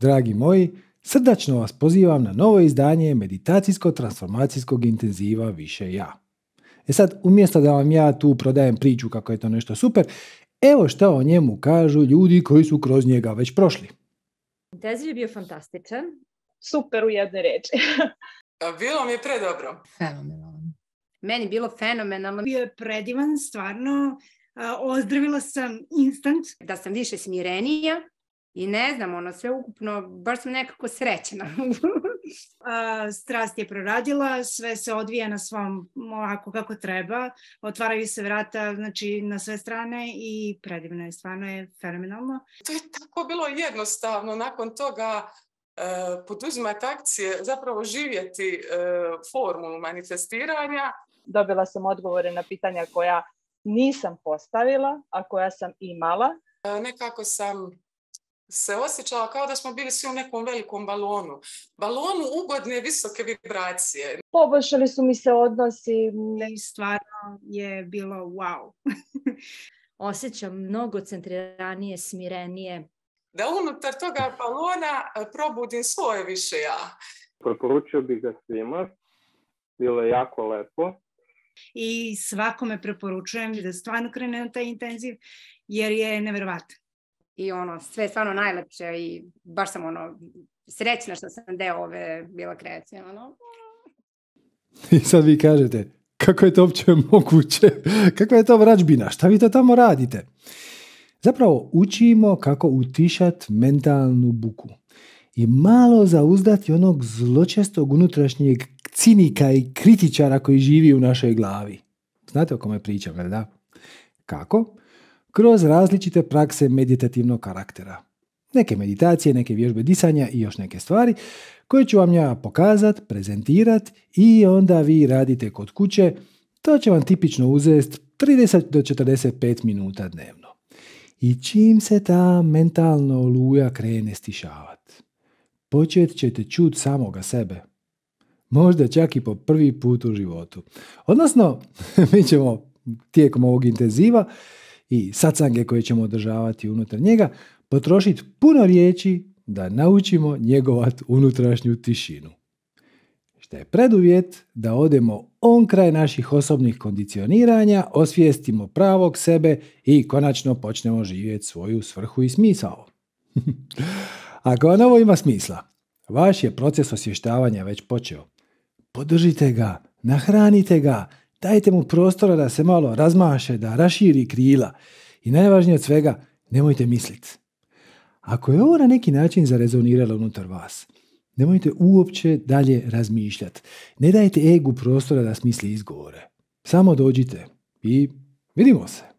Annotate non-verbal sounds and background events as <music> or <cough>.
Dragi moji, srdačno vas pozivam na novo izdanje meditacijsko-transformacijskog intenziva Više ja. E sad, umjesto da vam ja tu prodajem priču kako je to nešto super, evo što o njemu kažu ljudi koji su kroz njega već prošli. Intenziv je bio fantastičan. Super u jedne reči. <laughs> bilo mi je predobro. Fenomenalno. Meni bilo fenomenalno. Bio je predivan, stvarno. Ozdravila sam instant. Da sam više smirenija i ne znam, ono, sve ukupno, baš sam nekako srećena. <laughs> strast je proradila, sve se odvija na svom ovako kako treba, otvaraju se vrata znači, na sve strane i predivno je, stvarno je fenomenalno. To je tako bilo jednostavno nakon toga e, poduzimati akcije, zapravo živjeti e, formu manifestiranja. Dobila sam odgovore na pitanja koja nisam postavila, a koja sam imala. Ne nekako sam se osjećala kao da smo bili svi u nekom velikom balonu. Balonu ugodne visoke vibracije. Poboljšali su mi se odnosi i stvarno je bilo wow. <laughs> Osjećam mnogo centriranije, smirenije. Da unutar toga balona e, probudim svoje više ja. Preporučio bih ga svima. Bilo je jako lepo i svakome preporučujem da stvarno krene na taj intenziv jer je nevjerovatno i ono, sve stvarno najlepše i baš sam ono, srećna što sam deo ove bila kreacija. ono. <laughs> I sad vi kažete, kako je to uopće moguće? <laughs> Kako je to vrađbina? Šta vi to tamo radite? Zapravo učimo kako utišat mentalnu buku i malo zauzdati onog zločestog unutrašnjeg cinika i kritičara koji živi u našoj glavi. Znate o kome pričam, jel da? Kako? kroz različite prakse meditativnog karaktera. Neke meditacije, neke vježbe disanja i još neke stvari koje ću vam ja pokazat, prezentirat i onda vi radite kod kuće. To će vam tipično uzest 30 do 45 minuta dnevno. I čim se ta mentalna oluja krene stišavat, počet ćete čut samoga sebe. Možda čak i po prvi put u životu. Odnosno, <laughs> mi ćemo tijekom ovog intenziva i sacange koje ćemo održavati unutar njega, potrošiti puno riječi da naučimo njegovat unutrašnju tišinu. Što je preduvjet da odemo on kraj naših osobnih kondicioniranja, osvijestimo pravog sebe i konačno počnemo živjeti svoju svrhu i smisao. <laughs> Ako vam ovo ima smisla, vaš je proces osvještavanja već počeo. Podržite ga, nahranite ga, Dajte mu prostora da se malo razmaše, da raširi krila. I najvažnije od svega, nemojte misliti. Ako je ovo na neki način zarezoniralo unutar vas, nemojte uopće dalje razmišljati. Ne dajte egu prostora da smisli izgovore. Samo dođite i vidimo se.